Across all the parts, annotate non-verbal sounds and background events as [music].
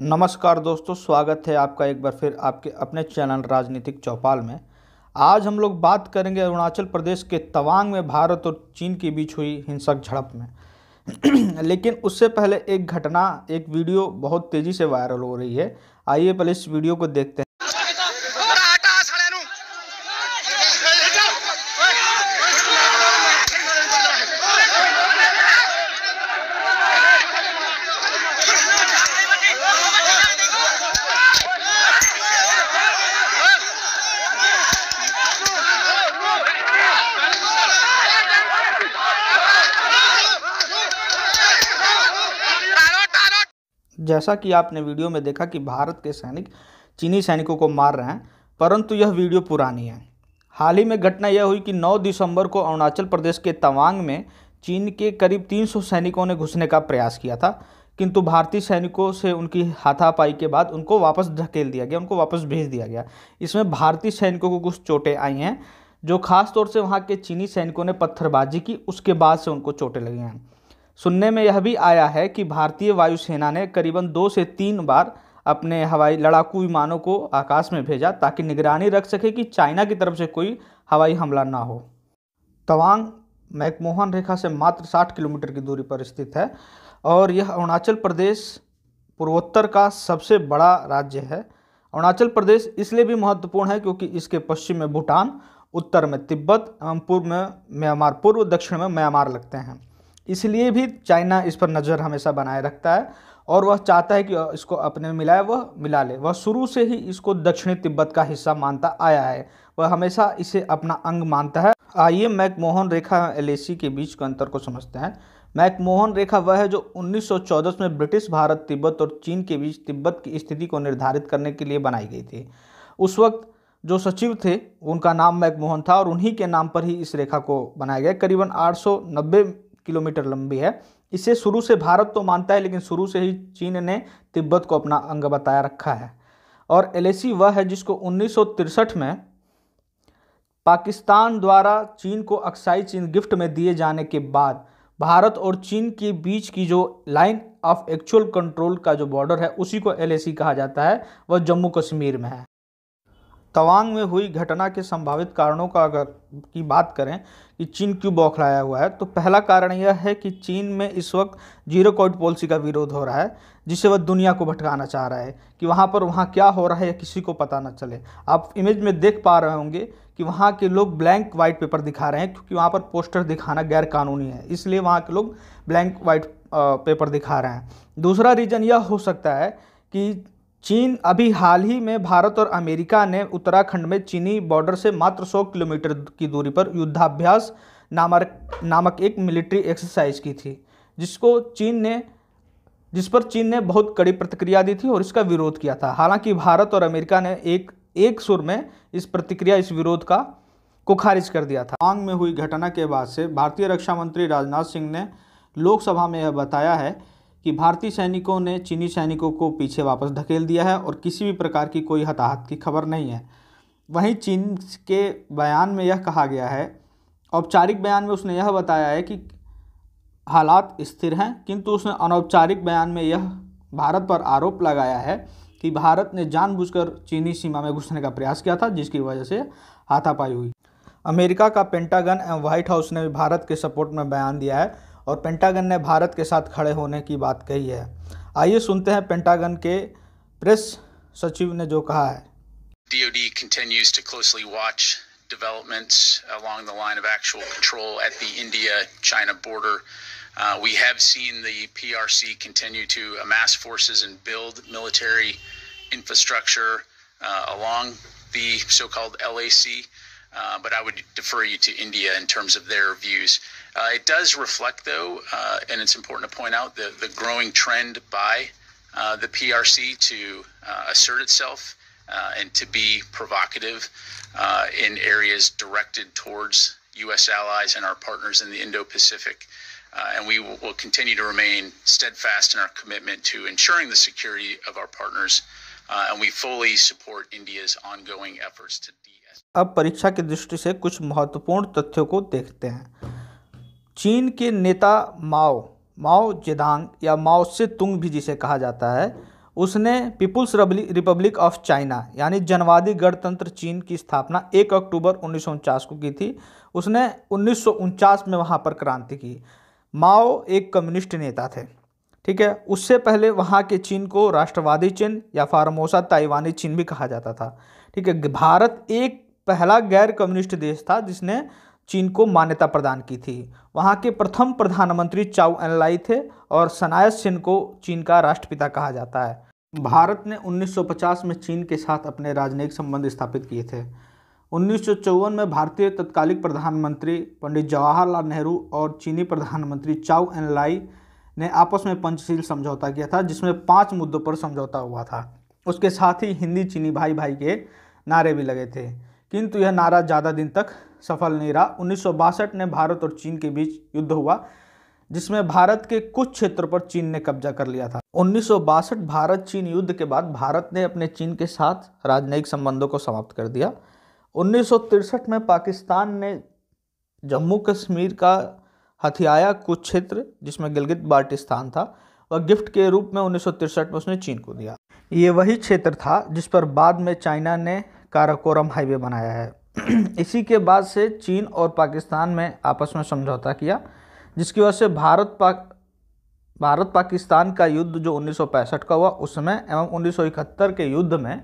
नमस्कार दोस्तों स्वागत है आपका एक बार फिर आपके अपने चैनल राजनीतिक चौपाल में आज हम लोग बात करेंगे अरुणाचल प्रदेश के तवांग में भारत और चीन के बीच हुई हिंसक झड़प में [clears throat] लेकिन उससे पहले एक घटना एक वीडियो बहुत तेज़ी से वायरल हो रही है आइए पहले इस वीडियो को देखते हैं जैसा कि आपने वीडियो में देखा कि भारत के सैनिक चीनी सैनिकों को मार रहे हैं परंतु यह वीडियो पुरानी है हाल ही में घटना यह हुई कि 9 दिसंबर को अरुणाचल प्रदेश के तवांग में चीन के करीब 300 सैनिकों ने घुसने का प्रयास किया था किंतु भारतीय सैनिकों से उनकी हाथापाई के बाद उनको वापस धकेल दिया गया उनको वापस भेज दिया गया इसमें भारतीय सैनिकों को कुछ चोटें आई हैं जो खास तौर से वहाँ के चीनी सैनिकों ने पत्थरबाजी की उसके बाद से उनको चोटें लगी हैं सुनने में यह भी आया है कि भारतीय वायुसेना ने करीबन दो से तीन बार अपने हवाई लड़ाकू विमानों को आकाश में भेजा ताकि निगरानी रख सके कि चाइना की तरफ से कोई हवाई हमला ना हो तवांग मैकमोहन रेखा से मात्र 60 किलोमीटर की दूरी पर स्थित है और यह अरुणाचल प्रदेश पूर्वोत्तर का सबसे बड़ा राज्य है अरुणाचल प्रदेश इसलिए भी महत्वपूर्ण है क्योंकि इसके पश्चिम में भूटान उत्तर में तिब्बत एवं पूर्व में म्यांमार पूर्व दक्षिण में म्यांमार लगते हैं इसलिए भी चाइना इस पर नज़र हमेशा बनाए रखता है और वह चाहता है कि इसको अपने में मिलाए वह मिला ले वह शुरू से ही इसको दक्षिणी तिब्बत का हिस्सा मानता आया है वह हमेशा इसे अपना अंग मानता है आइए मैकमोहन रेखा एल के बीच के अंतर को समझते हैं मैकमोहन रेखा वह है जो 1914 में ब्रिटिश भारत तिब्बत और चीन के बीच तिब्बत की स्थिति को निर्धारित करने के लिए बनाई गई थी उस वक्त जो सचिव थे उनका नाम मैकमोहन था और उन्हीं के नाम पर ही इस रेखा को बनाया गया करीबन आठ किलोमीटर लंबी है इसे शुरू से भारत तो मानता है लेकिन शुरू से ही चीन ने तिब्बत को अपना अंग बताया रखा है और एल वह है जिसको उन्नीस में पाकिस्तान द्वारा चीन को अक्साई चीन गिफ्ट में दिए जाने के बाद भारत और चीन के बीच की जो लाइन ऑफ एक्चुअल कंट्रोल का जो बॉर्डर है उसी को एल कहा जाता है वह जम्मू कश्मीर में है तवांग में हुई घटना के संभावित कारणों का अगर की बात करें कि चीन क्यों बौखलाया हुआ है तो पहला कारण यह है कि चीन में इस वक्त जीरो कोविड पॉलिसी का विरोध हो रहा है जिसे वह दुनिया को भटकाना चाह रहा है कि वहाँ पर वहाँ क्या हो रहा है या किसी को पता ना चले आप इमेज में देख पा रहे होंगे कि वहाँ के लोग ब्लैंक वाइट पेपर दिखा रहे हैं क्योंकि वहाँ पर पोस्टर दिखाना गैरकानूनी है इसलिए वहाँ के लोग ब्लैंक वाइट पेपर दिखा रहे हैं दूसरा रीज़न यह हो सकता है कि चीन अभी हाल ही में भारत और अमेरिका ने उत्तराखंड में चीनी बॉर्डर से मात्र 100 किलोमीटर की दूरी पर युद्धाभ्यास नामक नामक एक मिलिट्री एक्सरसाइज की थी जिसको चीन ने जिस पर चीन ने बहुत कड़ी प्रतिक्रिया दी थी और इसका विरोध किया था हालांकि भारत और अमेरिका ने एक एक सुर में इस प्रतिक्रिया इस विरोध का को खारिज कर दिया था मांग में हुई घटना के बाद से भारतीय रक्षा मंत्री राजनाथ सिंह ने लोकसभा में यह बताया है कि भारतीय सैनिकों ने चीनी सैनिकों को पीछे वापस धकेल दिया है और किसी भी प्रकार की कोई हताहत की खबर नहीं है वहीं चीन के बयान में यह कहा गया है औपचारिक बयान में उसने यह बताया है कि हालात स्थिर हैं किंतु उसने अनौपचारिक बयान में यह भारत पर आरोप लगाया है कि भारत ने जानबूझकर चीनी सीमा में घुसने का प्रयास किया था जिसकी वजह से हाथापाई हुई अमेरिका का पेंटागन एवं व्हाइट हाउस ने भारत के सपोर्ट में बयान दिया है और पेंटागन ने भारत के साथ खड़े होने की बात कही है आइए सुनते हैं पेंटागन के प्रेस सचिव ने जो कहा है DoD continues to closely watch developments along the line of actual control at the India-China border. Uh, we have seen the PRC continue to amass forces and build military infrastructure uh, along the so-called LAC. Uh, but I would defer you to India in terms of their views. Uh, it does reflect, though, uh, and it's important to point out the, the growing trend by uh, the PRC to uh, assert itself and to be provocative in areas directed towards U.S. allies and our partners in the Indo Pacific. and we will, will continue to remain steadfast in our commitment to ensuring the security of our partners. and we fully support India's ongoing efforts to de अब परीक्षा की दृष्टि से कुछ महत्वपूर्ण तथ्यों को देखते हैं चीन के नेता माओ माओ जेदांग या माओ से तुंग भी जिसे कहा जाता है उसने पीपुल्स रिपब्लिक ऑफ चाइना यानी जनवादी गणतंत्र चीन की स्थापना 1 अक्टूबर उन्नीस को की थी उसने उन्नीस में वहाँ पर क्रांति की माओ एक कम्युनिस्ट नेता थे ठीक है उससे पहले वहाँ के चीन को राष्ट्रवादी चीन या फार्मोसा ताइवानी चीन भी कहा जाता था ठीक है भारत एक पहला गैर कम्युनिस्ट देश था जिसने चीन को मान्यता प्रदान की थी वहाँ के प्रथम प्रधानमंत्री चाउ एनलाई थे और सनायस सिंह को चीन का राष्ट्रपिता कहा जाता है भारत ने 1950 में चीन के साथ अपने राजनयिक संबंध स्थापित किए थे उन्नीस में भारतीय तत्कालिक प्रधानमंत्री पंडित जवाहरलाल नेहरू और चीनी प्रधानमंत्री चाउ एनलाई ने आपस में पंचशील समझौता किया था जिसमें पाँच मुद्दों पर समझौता हुआ था उसके साथ ही हिंदी चीनी भाई भाई के नारे भी लगे थे किंतु यह नारा ज़्यादा दिन तक सफल नहीं रहा उन्नीस में भारत और चीन के बीच युद्ध हुआ जिसमें भारत के कुछ क्षेत्र पर चीन ने कब्जा कर लिया था उन्नीस भारत चीन युद्ध के बाद भारत ने अपने चीन के साथ राजनयिक संबंधों को समाप्त कर दिया उन्नीस में पाकिस्तान ने जम्मू कश्मीर का हथियाया कुछ क्षेत्र जिसमें गिलगित बाल्टिस्तान था वह गिफ्ट के रूप में उन्नीस में उसने चीन को दिया ये वही क्षेत्र था जिस पर बाद में चाइना ने काराकोरम हाईवे बनाया है [clears throat] इसी के बाद से चीन और पाकिस्तान में आपस में समझौता किया जिसकी वजह से भारत पाक भारत पाकिस्तान का युद्ध जो उन्नीस का हुआ उसमें एवं उन्नीस के युद्ध में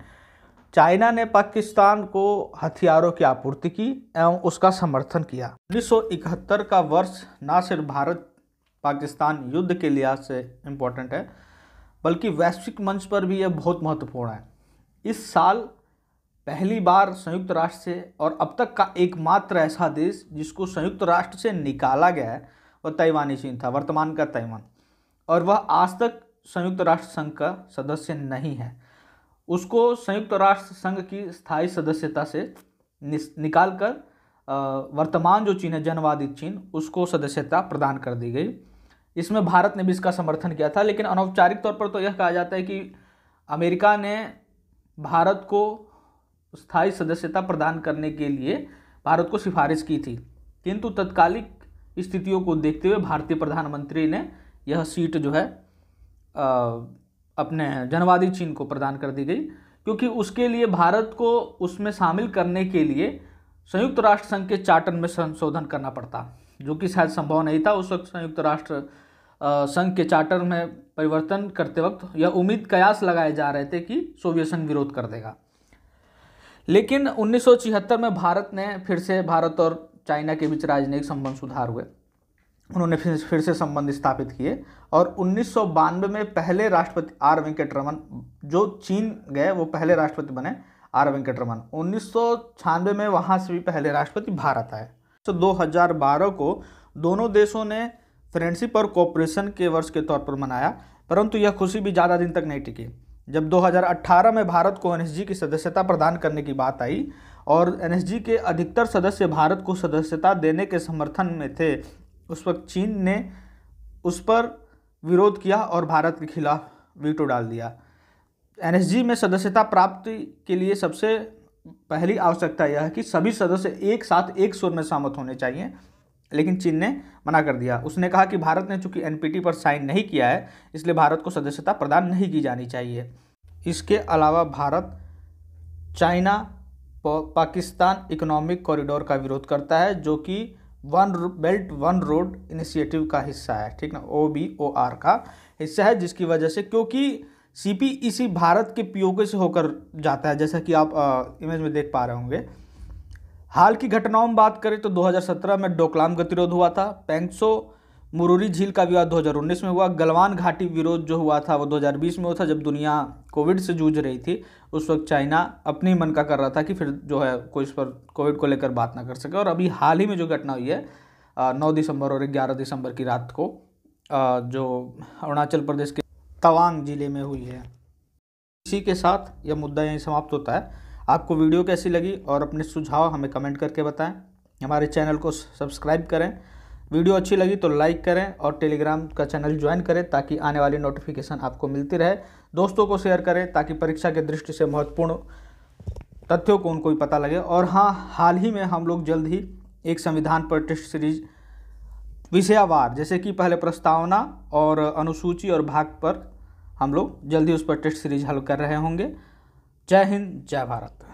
चाइना ने पाकिस्तान को हथियारों की आपूर्ति की एवं उसका समर्थन किया 1971 का वर्ष ना सिर्फ भारत पाकिस्तान युद्ध के लिहाज से इम्पोर्टेंट है बल्कि वैश्विक मंच पर भी यह बहुत महत्वपूर्ण है इस साल पहली बार संयुक्त राष्ट्र से और अब तक का एकमात्र ऐसा देश जिसको संयुक्त राष्ट्र से निकाला गया है वह ताइवानी चीन था वर्तमान का ताइवान और वह आज तक संयुक्त राष्ट्र संघ का सदस्य नहीं है उसको संयुक्त राष्ट्र संघ की स्थायी सदस्यता से निकाल कर वर्तमान जो चीन है जनवादी चीन उसको सदस्यता प्रदान कर दी गई इसमें भारत ने भी इसका समर्थन किया था लेकिन अनौपचारिक तौर पर तो यह कहा जाता है कि अमेरिका ने भारत को स्थायी सदस्यता प्रदान करने के लिए भारत को सिफारिश की थी किंतु तत्कालिक स्थितियों को देखते हुए भारतीय प्रधानमंत्री ने यह सीट जो है अपने जनवादी चीन को प्रदान कर दी गई क्योंकि उसके लिए भारत को उसमें शामिल करने के लिए संयुक्त राष्ट्र संघ के चार्टर में संशोधन करना पड़ता जो कि शायद संभव नहीं था उस वक्त संयुक्त राष्ट्र संघ के चार्टर में परिवर्तन करते वक्त यह उम्मीद कयास लगाए जा रहे थे कि सोवियत संघ विरोध कर देगा लेकिन उन्नीस में भारत ने फिर से भारत और चाइना के बीच राजनयिक संबंध सुधार हुए उन्होंने फिर फिर से संबंध स्थापित किए और उन्नीस में पहले राष्ट्रपति आर वेंकट रमन जो चीन गए वो पहले राष्ट्रपति बने आर वेंकट रमन उन्नीस में वहाँ से भी पहले राष्ट्रपति भारत आए तो 2012 को दोनों देशों ने फ्रेंडशिप और कोऑपरेशन के वर्ष के तौर पर मनाया परंतु यह खुशी भी ज़्यादा दिन तक नहीं टिकी जब 2018 में भारत को एनएसजी की सदस्यता प्रदान करने की बात आई और एनएसजी के अधिकतर सदस्य भारत को सदस्यता देने के समर्थन में थे उस वक्त चीन ने उस पर विरोध किया और भारत के खिलाफ वीटो डाल दिया एनएसजी में सदस्यता प्राप्ति के लिए सबसे पहली आवश्यकता यह है कि सभी सदस्य एक साथ एक सुर में सहमत होने चाहिए लेकिन चीन ने मना कर दिया उसने कहा कि भारत ने चूंकि एनपीटी पर साइन नहीं किया है इसलिए भारत को सदस्यता प्रदान नहीं की जानी चाहिए इसके अलावा Bharat China Pakistan economic corridor का विरोध करता है जो कि one belt one road initiative का हिस्सा है ठीक ना ओ बी ओ आर का हिस्सा है जिसकी वजह से क्योंकि सी पी भारत के पीओके से होकर जाता है जैसा कि आप आ, इमेज में देख पा रहे होंगे हाल की घटनाओं में बात करें तो 2017 में डोकलाम गतिरोध हुआ था पेंगसो मुरूरी झील का विवाद 2019 में हुआ गलवान घाटी विरोध जो हुआ था वो 2020 में हुआ था जब दुनिया कोविड से जूझ रही थी उस वक्त चाइना अपने मन का कर रहा था कि फिर जो है कोई इस पर कोविड को लेकर बात ना कर सके और अभी हाल ही में जो घटना हुई है नौ दिसंबर और ग्यारह दिसंबर की रात को जो अरुणाचल प्रदेश के तवांग जिले में हुई है इसी के साथ यह मुद्दा यहीं समाप्त होता है आपको वीडियो कैसी लगी और अपने सुझाव हमें कमेंट करके बताएं हमारे चैनल को सब्सक्राइब करें वीडियो अच्छी लगी तो लाइक करें और टेलीग्राम का चैनल ज्वाइन करें ताकि आने वाली नोटिफिकेशन आपको मिलती रहे दोस्तों को शेयर करें ताकि परीक्षा के दृष्टि से महत्वपूर्ण तथ्यों को उनको भी पता लगे और हाँ हाल ही में हम लोग जल्द ही एक संविधान पर टेस्ट सीरीज विषयावार जैसे कि पहले प्रस्तावना और अनुसूची और भाग पर हम लोग जल्दी उस पर टेस्ट सीरीज हल कर रहे होंगे जय हिंद जय भारत